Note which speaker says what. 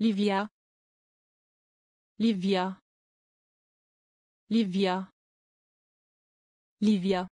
Speaker 1: Livia. Livia. Livia. Livia.